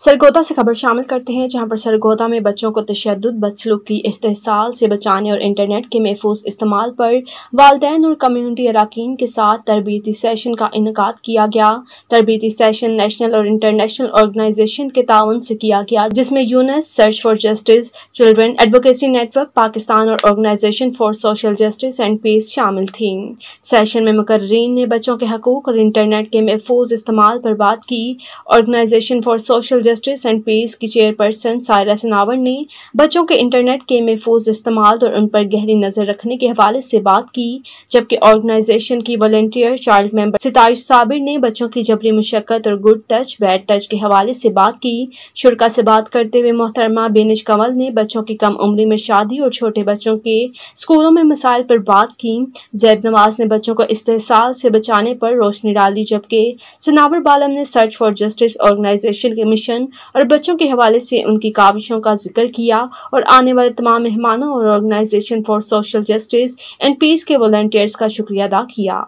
सरगोदा से खबर शामिल करते हैं जहां पर सरगोदा में बच्चों को तशद की इस्तेसाल से बचाने और इंटरनेट के महफूज इस्तेमाल पर वालदेन और कम्यूनिटी अरकान के साथ तरबती सेशन का इनका किया गया तरबती सेशन नेशनल और इंटरनेशनल ऑर्गेनाइजेशन के ताउन से किया गया जिसमें यूनस search for justice children advocacy network Pakistan और organisation for social justice and peace शामिल थी सेशन में मुकर्रीन ने बच्चों के हकूक और इंटरनेट के महफूज इस्तेमाल पर बात की organisation for social justice and peace की चेयरपर्सन सायरा सनावर ने बच्चों के इंटरनेट के महफूज इस्तेमाल और उन पर गहरी नज़र रखने के हवाले से बात की जबकि ऑर्गेनाइजेशन की volunteer child member Sitaish Sabir ने बच्चों की जबरी मशक्क़त और गुड टच बैड टच के हवाले से बात की शुरा से बात करते हुए मोहतरमा बेनज कंवल ने बच्चों की कम उम्र में शादी और छोटे बच्चों के स्कूलों में मसाइल पर बात की जैद नवाज ने बच्चों को इस्तेसाल से बचाने पर रोशनी डाली जबकि सनावर बालम ने सर्च फॉर जस्टिस ऑर्गेनाइजेशन के मिशन मिशन और बच्चों के हवाले से उनकी काविशों का जिक्र किया और आने वाले तमाम मेहमानों और organisation for social justice and peace के वॉल्टियर्स का शुक्रिया अदा किया